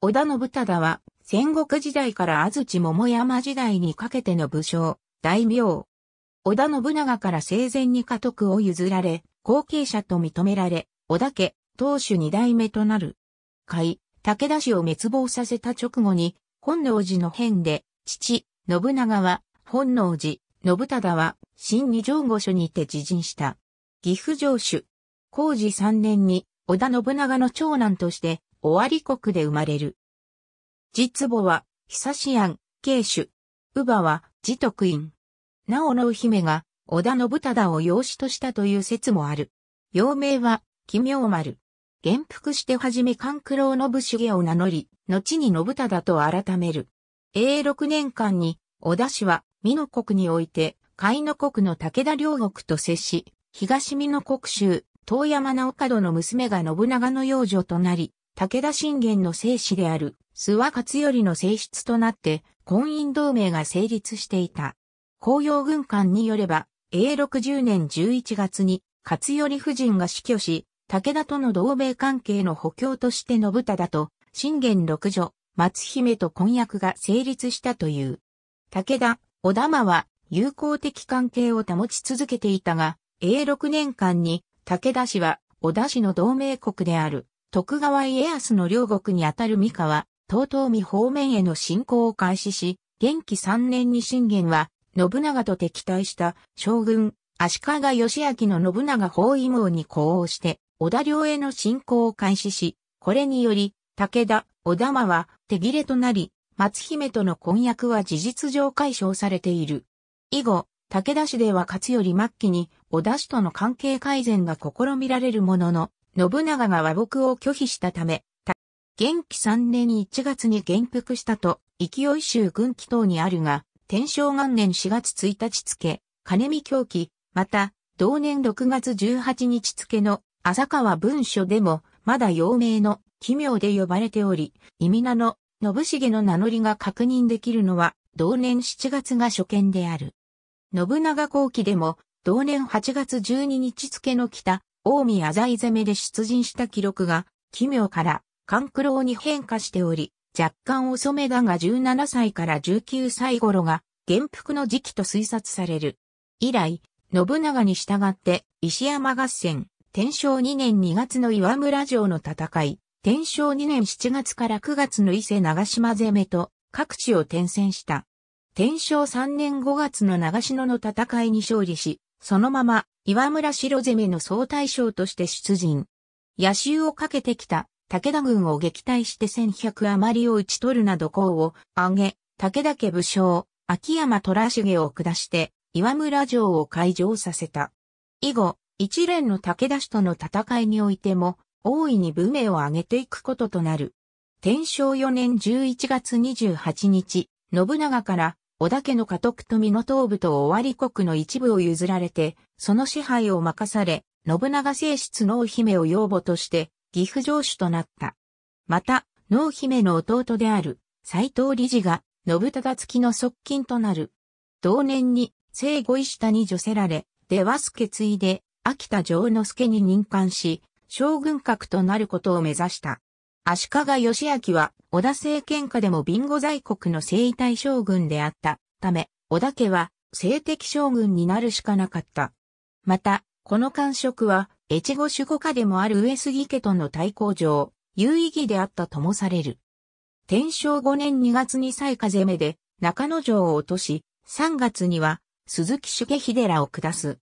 織田信忠は、戦国時代から安土桃山時代にかけての武将、大名。織田信長から生前に家督を譲られ、後継者と認められ、織田家、当主二代目となる。甲武田氏を滅亡させた直後に、本能寺の変で、父、信長は、本能寺、信忠は、新二条御所にて自陣した。岐阜城主。工事三年に、織田信長の長男として、尾張国で生まれる。実母は、久志庵、慶主。乳母は、自徳院。なおの姫が、織田信忠を養子としたという説もある。幼名は、奇妙丸。元服してはじめ勘九郎信繁を名乗り、後に信忠と改める。永六年間に、織田氏は、美濃国において、海の国の武田両国と接し、東美濃国州、遠山直門の娘が信長の養女となり、武田信玄の正史である諏訪勝頼の正室となって婚姻同盟が成立していた。紅葉軍艦によれば、永禄10年11月に勝頼夫人が死去し、武田との同盟関係の補強として信忠と信玄六女、松姫と婚約が成立したという。武田、小玉は友好的関係を保ち続けていたが、永禄年間に武田氏は小田氏の同盟国である徳川家康の両国にあたる三河、東東美方面への侵攻を開始し、元気3年に信玄は、信長と敵対した将軍、足利義明の信長包囲網に呼応して、小田領への侵攻を開始し、これにより、武田、小玉は手切れとなり、松姫との婚約は事実上解消されている。以後、武田氏では勝頼末期に小田氏との関係改善が試みられるものの、信長が和睦を拒否したため、元気3年1月に元服したと、勢い州軍祈等にあるが、天正元年4月1日付、金見狂気、また、同年6月18日付の浅川文書でも、まだ陽明の奇妙で呼ばれており、意味名の信繁の名乗りが確認できるのは、同年7月が初見である。信長後期でも、同年8月12日付の北、近江浅井攻めで出陣した記録が、奇妙から、勘九郎に変化しており、若干遅めだが17歳から19歳頃が、元服の時期と推察される。以来、信長に従って、石山合戦、天正2年2月の岩村城の戦い、天正2年7月から9月の伊勢長島攻めと、各地を転戦した。天正3年5月の長篠の戦いに勝利し、そのまま岩村城攻めの総大将として出陣。野襲をかけてきた武田軍を撃退して千百余りを打ち取るなど功を挙げ、武田家武将、秋山虎重を下して岩村城を開城させた。以後、一連の武田氏との戦いにおいても、大いに武名を上げていくこととなる。天正4年11月28日、信長から織田家の家督と美濃東部と尾張国の一部を譲られて、その支配を任され、信長正室の姫を養母として、岐阜城主となった。また、濃姫の弟である、斎藤理事が、信忠付きの側近となる。同年に、聖後石田に除せられ、出羽助継いで、秋田城之助に任官し、将軍格となることを目指した。足利義明は、織田政権下でもビンゴ在国の征夷大将軍であったため、織田家は、政敵将軍になるしかなかった。また、この官職は、越後守護家でもある上杉家との対抗上、有意義であったともされる。天正5年2月に西風目で、中野城を落とし、3月には、鈴木家秀らを下す。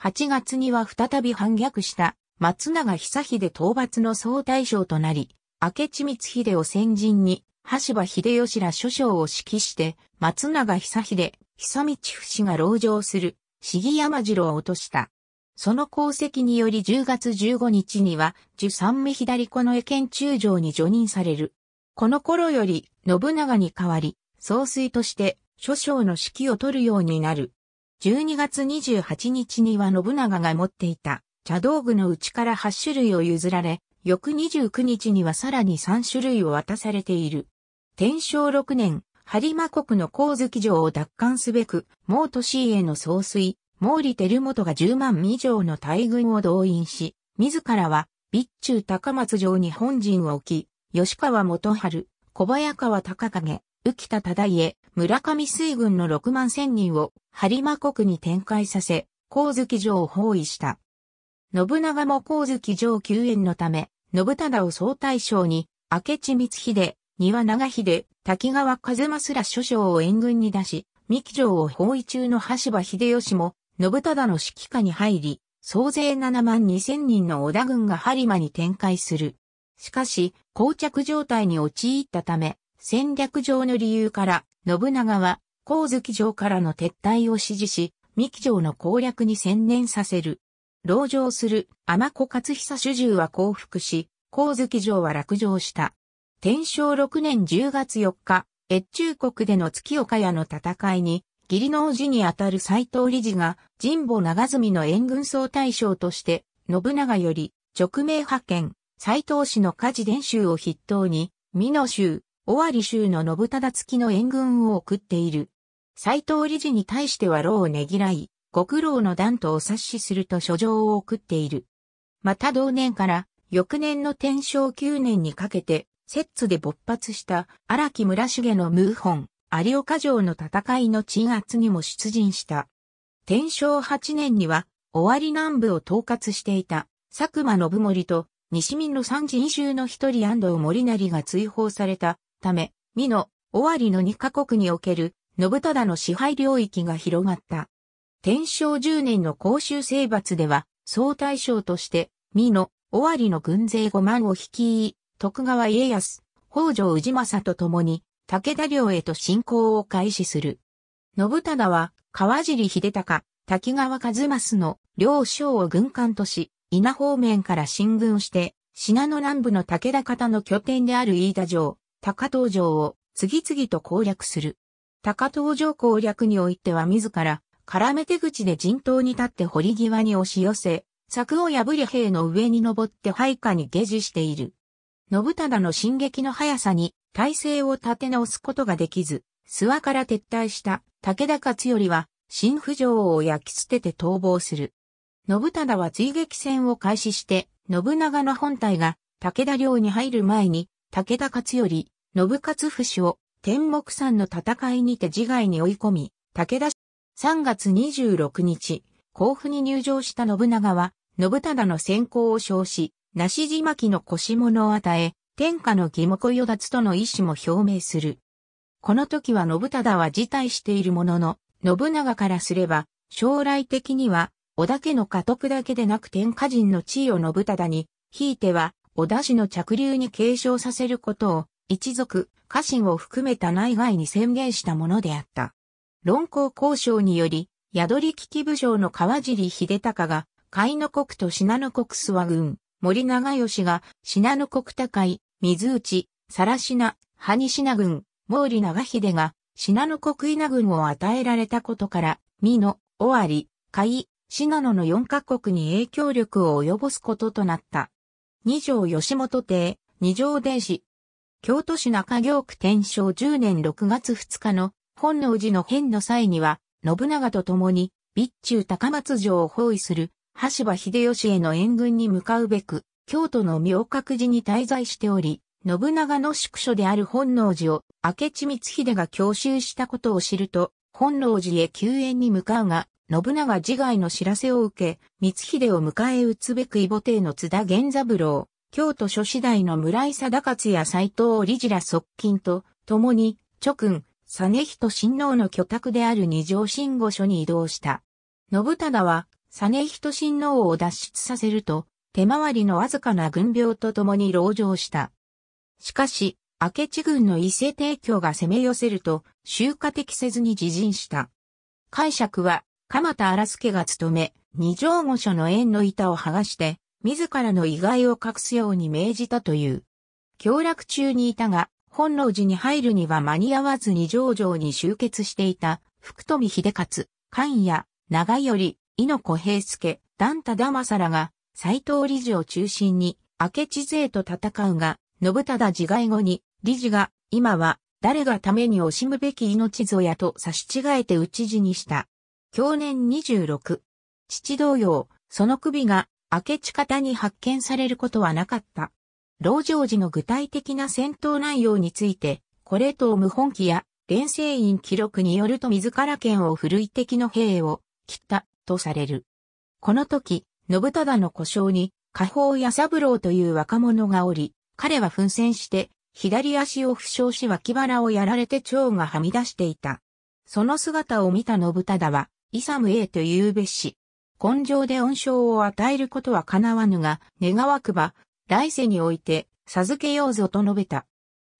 8月には再び反逆した、松永久秀討伐の総大将となり、明智光秀を先人に、橋場秀吉ら諸将を指揮して、松永久秀、久道伏が籠城する、杉山次郎を落とした。その功績により10月15日には、十三目左子の江県中将に除任される。この頃より、信長に代わり、総帥として、諸将の指揮を取るようになる。12月28日には信長が持っていた茶道具のうちから8種類を譲られ、翌29日にはさらに3種類を渡されている。天正6年、播磨国の光月城を奪還すべく、毛都市への総帥、毛利輝元が10万以上の大軍を動員し、自らは、備中高松城に本陣を置き、吉川元春、小早川高影、浮田忠家、村上水軍の6万千人を、播磨国に展開させ、光月城を包囲した。信長も光月城救援のため、信忠を総大将に、明智光秀、庭長秀、滝川一正ら諸将を援軍に出し、三木城を包囲中の橋場秀吉も、信忠の指揮下に入り、総勢7万2千人の織田軍が播磨に展開する。しかし、膠着状態に陥ったため、戦略上の理由から、信長は、光月城からの撤退を指示し、三木城の攻略に専念させる。籠城する天子勝久主従は降伏し、光月城は落城した。天正6年10月4日、越中国での月岡屋の戦いに、義理の氏にあたる斎藤理事が、神保長住の援軍総大将として、信長より、直命派遣、斎藤氏の家事伝習を筆頭に、美濃州、尾張州の信忠付きの援軍を送っている。斎藤理事に対しては労をねぎらい、ご苦労の段とを察しすると書状を送っている。また同年から翌年の天正9年にかけて、摂津で勃発した荒木村重の謀反、有岡城の戦いの鎮圧にも出陣した。天正8年には、尾張南部を統括していた佐久間信盛と西民の三人衆の一人安藤森成が追放されたため、美濃、尾張の二カ国における信忠の支配領域が広がった。天正十年の公衆征伐では、総大将として、美濃、尾張の軍勢五万を率い、徳川家康、北条氏政と共に、武田領へと侵攻を開始する。信忠は、川尻秀隆、滝川和正の両将を軍艦とし、稲方面から進軍して、品の南部の武田方の拠点である飯田城、高東城を次々と攻略する。高東城攻略においては自ら絡め手口で陣頭に立って堀際に押し寄せ、柵を破り兵の上に登って配下に下地している。信忠の進撃の速さに体勢を立て直すことができず、諏訪から撤退した武田勝頼は、新不城を焼き捨てて逃亡する。信忠は追撃戦を開始して、信長の本体が武田領に入る前に、武田勝頼、信勝伏を天目山の戦いにて自害に追い込み、武田3月26日、甲府に入場した信長は、信忠の先行を称し、梨島木の腰物を与え、天下の義務雇与奪との意思も表明する。この時は信忠は辞退しているものの、信長からすれば、将来的には、織田家の家督だけでなく天下人の地位を信忠に、ひいては、織田氏の着流に継承させることを、一族、家臣を含めた内外に宣言したものであった。論考交渉により、宿り危機部将の川尻秀隆が、海の国と信濃国諏訪軍、森長吉が、信濃国高井、水内、皿品、羽品軍、毛利長秀が、信濃国稲軍を与えられたことから、美濃、尾張、海、信濃の4カ国に影響力を及ぼすこととなった。二条吉本邸、二条電子。京都市中京区天正10年6月2日の本能寺の変の際には、信長と共に、備中高松城を包囲する、羽柴秀吉への援軍に向かうべく、京都の明覚寺に滞在しており、信長の宿所である本能寺を明智光秀が強襲したことを知ると、本能寺へ救援に向かうが、信長自害の知らせを受け、光秀を迎え撃つべく異母帝の津田源三郎、京都諸次第の村井貞勝や斎藤理事ら側近と、共に、諸君、実仁親王の居宅である二条新御所に移動した。信忠は、実仁親王を脱出させると、手回りのわずかな軍病と共に籠城した。しかし、明智軍の伊勢提供が攻め寄せると、集荷的せずに自陣した。解釈は、鎌田荒助が務め、二条御所の縁の板を剥がして、自らの意外を隠すように命じたという。協楽中にいたが、本能寺に入るには間に合わずに上場に集結していた、福富秀勝、菅谷、長頼、猪子平助、段田政らが、斎藤理事を中心に、明智勢と戦うが、信忠自害後に、理事が、今は、誰がために惜しむべき命ぞやと差し違えて討ち死にした。去年26。父同様、その首が、明智方に発見されることはなかった。老城時の具体的な戦闘内容について、これ等無本記や、連成院記録によると自ら剣を振るい敵の兵を切ったとされる。この時、信忠の故障に、下方や三郎という若者がおり、彼は奮戦して、左足を負傷し脇腹をやられて蝶がはみ出していた。その姿を見た信忠は、イサム A というべし。根性で恩賞を与えることは叶わぬが、願わくば、来世において授けようぞと述べた。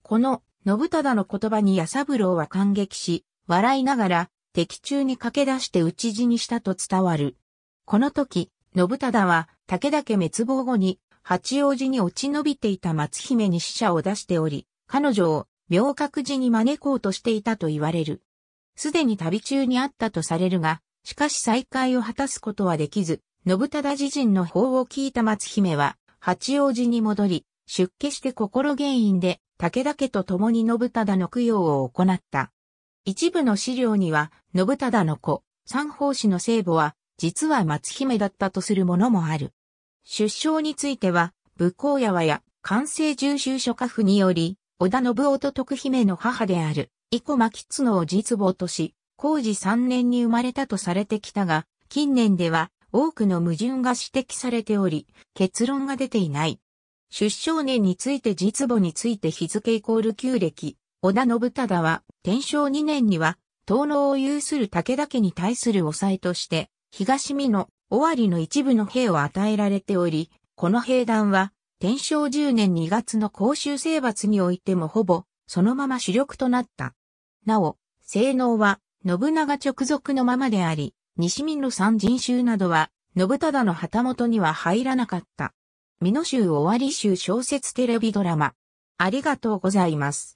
この信忠の言葉に矢三郎は感激し、笑いながら敵中に駆け出して討ち死にしたと伝わる。この時、信忠は武田家滅亡後に八王子に落ち延びていた松姫に死者を出しており、彼女を明覚寺に招こうとしていたと言われる。すでに旅中にあったとされるが、しかし再会を果たすことはできず、信忠自身の法を聞いた松姫は、八王子に戻り、出家して心原因で武田家と共に信忠の供養を行った。一部の資料には、信忠の子、三法師の聖母は、実は松姫だったとするものもある。出生については、武功や和や関西重修諸家府により、織田信夫と徳姫の母である、生駒吉野を実母とし、工事3年に生まれたとされてきたが、近年では、多くの矛盾が指摘されており、結論が出ていない。出生年について実母について日付イコール旧暦、織田信忠は、天正2年には、東能を有する武田家に対する抑えとして、東美の尾張の一部の兵を与えられており、この兵団は、天正10年2月の公衆征伐においてもほぼ、そのまま主力となった。なお、性能は、信長直属のままであり、西民の三人衆などは、信忠の旗本には入らなかった。美濃衆終わり衆小説テレビドラマ。ありがとうございます。